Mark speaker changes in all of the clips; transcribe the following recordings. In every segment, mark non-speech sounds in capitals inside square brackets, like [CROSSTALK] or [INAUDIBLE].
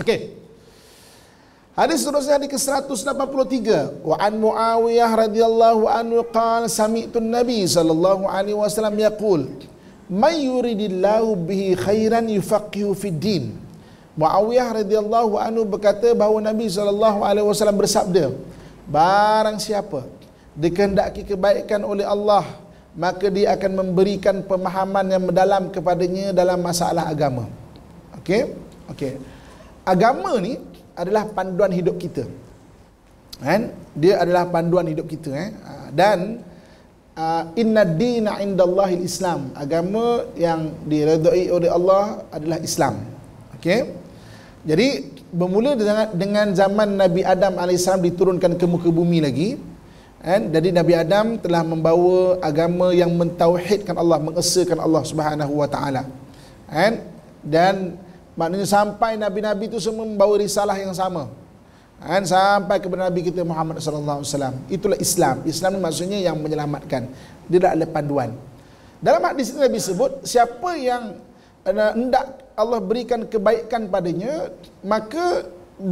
Speaker 1: Okey. Hadis seterusnya hadis ke-183. Wa an Muawiyah radhiyallahu anhu qala sami'tu Nabi sallallahu alaihi wasallam yaqul: "May yuridillahu bihi khairan yufaqihu fid din." Muawiyah radhiyallahu anhu berkata bahawa Nabi sallallahu alaihi wasallam bersabda, "Barang siapa dikehendaki kebaikan oleh Allah, maka dia akan memberikan pemahaman yang mendalam kepadanya dalam masalah agama." Okey? Okey agama ni adalah panduan hidup kita kan dia adalah panduan hidup kita eh ah, dan ah, inna dina indallahi islam agama yang diredai oleh Allah adalah Islam okey jadi bermula dengan, dengan zaman Nabi Adam AS diturunkan ke muka bumi lagi kan jadi Nabi Adam telah membawa agama yang mentauhidkan Allah mengesakan Allah Subhanahu wa taala kan dan Maknanya sampai nabi-nabi itu semua membawa risalah yang sama. Kan sampai kepada nabi kita Muhammad sallallahu alaihi wasallam. Itulah Islam. Islam ni maksudnya yang menyelamatkan. Dia tak ada panduan. Dalam hadis ini Nabi sebut siapa yang eh, hendak Allah berikan kebaikan padanya maka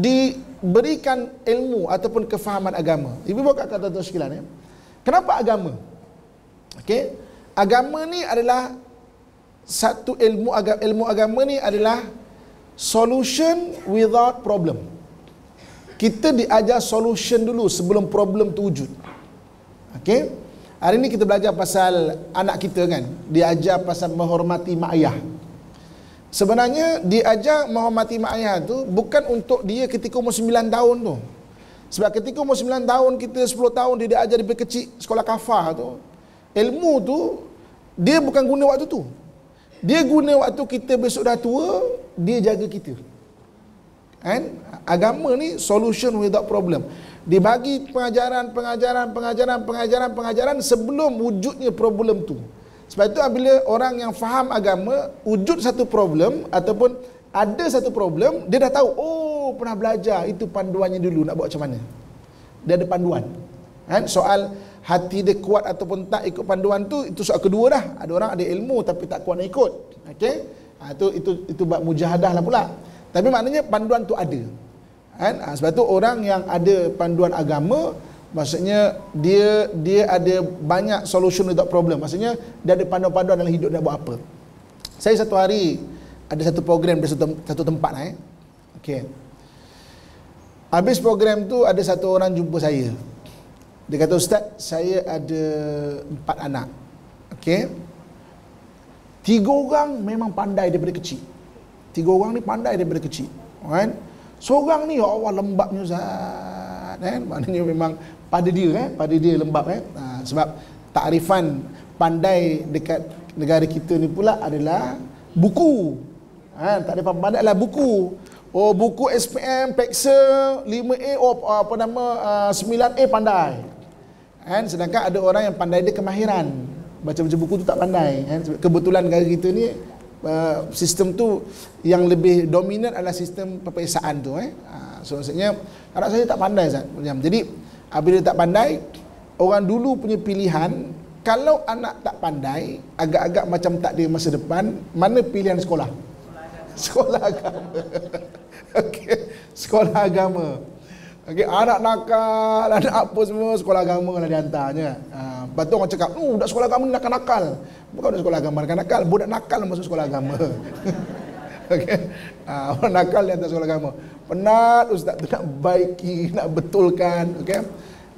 Speaker 1: diberikan ilmu ataupun kefahaman agama. Ibu bawa kata tu sekilan ya. Kenapa agama? Okey. Agama ni adalah satu ilmu agama ilmu agama ni adalah solution without problem kita diajar solution dulu sebelum problem tu wujud okey hari ni kita belajar pasal anak kita kan diajar pasal menghormati mak ayah sebenarnya diajar menghormati mak ayah tu bukan untuk dia ketika umur 9 tahun tu sebab ketika umur 9 tahun kita 10 tahun dia diajar lebih kecil sekolah kafah tu ilmu tu dia bukan guna waktu tu dia guna waktu kita besok dah tua dia jaga kita kan agama ni solution without problem dia bagi pengajaran pengajaran pengajaran pengajaran pengajaran sebelum wujudnya problem tu sebab itu apabila orang yang faham agama wujud satu problem ataupun ada satu problem dia dah tahu oh pernah belajar itu panduannya dulu nak buat macam mana dia ada panduan kan soal hati dia kuat ataupun tak ikut panduan tu itu soal kedua dah ada orang ada ilmu tapi tak kuat nak ikut Okay ha, itu itu itu buat mujahadah lah pula tapi maknanya panduan tu ada kan ha, sebab tu orang yang ada panduan agama maksudnya dia dia ada banyak solution untuk problem maksudnya dia ada panduan-panduan dalam hidup dia buat apa saya satu hari ada satu program di satu, satu tempat lah eh okay. habis program tu ada satu orang jumpa saya dia kata ustaz saya ada empat anak okay. Tiga orang memang pandai daripada kecil. Tiga orang ni pandai daripada kecil. Kan? Seorang ni, ya Allah lembabnya Ustaz. Kan? Maknanya memang pada dia, kan? pada dia lembab. Kan? Eh? Ha, sebab takrifan pandai dekat negara kita ni pula adalah buku. Ha, tak ada apa-apa, adalah buku. Oh buku SPM, Pexel, 5A, oh, apa nama, uh, ah, 9A pandai. Kan? Sedangkan ada orang yang pandai dia kemahiran baca-baca buku tu tak pandai eh. kebetulan negara kita ni uh, sistem tu yang lebih dominan adalah sistem peperiksaan tu eh. Ha, so maksudnya anak saya tak pandai Zat. jadi apabila tak pandai orang dulu punya pilihan kalau anak tak pandai agak-agak macam tak ada masa depan mana pilihan sekolah sekolah agama [LAUGHS] okay. sekolah agama Okay, anak nakal, anak [LAUGHS] apa semua, sekolah agama lah dihantarnya. Uh, ah, lepas tu orang cakap, oh, budak sekolah agama ni nakal-nakal. Bukan budak sekolah agama nakal-nakal, budak nakal masuk sekolah agama. [LAUGHS] okay. Uh, ah, orang nakal dihantar sekolah agama. Penat ustaz tu nak baiki, nak betulkan. Okay.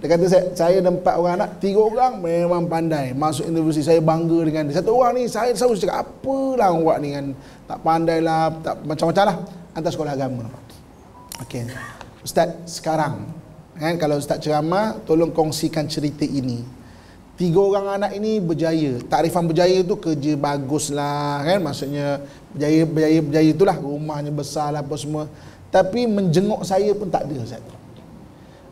Speaker 1: Dia kata, saya, saya ada empat orang anak, tiga orang memang pandai. Masuk universiti, saya bangga dengan dia. Satu orang ni, saya selalu cakap, apalah orang ni kan. Tak pandailah, tak, macam-macam lah. Hantar sekolah agama. Okay. Ustaz sekarang kan, Kalau Ustaz ceramah Tolong kongsikan cerita ini Tiga orang anak ini berjaya Takrifan berjaya itu kerja bagus lah kan? Maksudnya berjaya, berjaya, berjaya tu Rumahnya besar lah apa semua Tapi menjenguk saya pun tak ada Ustaz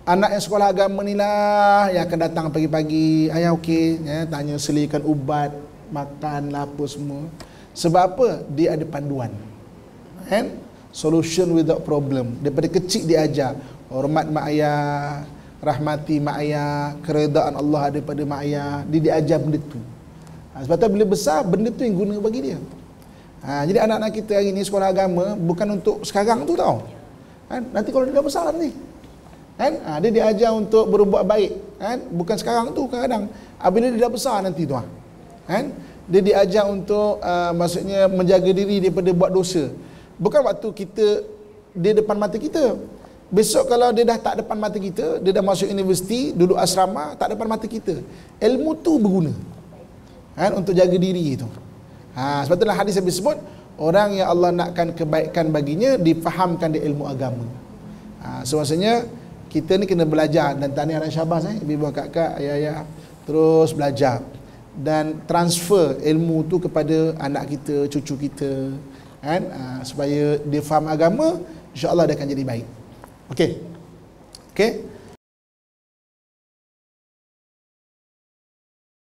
Speaker 1: Anak yang sekolah agama ni lah Yang akan datang pagi-pagi Ayah okey ya, Tanya selikan ubat Makan lah apa semua Sebab apa? Dia ada panduan Kan? solution without problem daripada kecil diajar hormat mak ayah rahmati mak ayah keredaan Allah ada pada mak ayah dia diajar benda tu ha, sebab tu bila besar benda tu yang guna bagi dia ha, jadi anak-anak kita hari ni sekolah agama bukan untuk sekarang tu tau ha, nanti kalau dia dah besar nanti kan? Ha, dia diajar untuk berbuat baik kan? bukan sekarang tu kadang-kadang bila dia dah besar nanti tu ha. kan? dia diajar untuk uh, maksudnya menjaga diri daripada buat dosa Bukan waktu kita dia depan mata kita. Besok kalau dia dah tak depan mata kita, dia dah masuk universiti, duduk asrama, tak depan mata kita. Ilmu tu berguna. Kan untuk jaga diri itu. Ha, sebab itulah hadis yang disebut orang yang Allah nakkan kebaikan baginya difahamkan dia ilmu agama. Ha, so maksudnya kita ni kena belajar dan tanya anak syabas eh, ibu bapa kakak, ayah-ayah terus belajar dan transfer ilmu tu kepada anak kita, cucu kita kan ha, supaya dia faham agama insyaallah dia akan jadi baik okey okey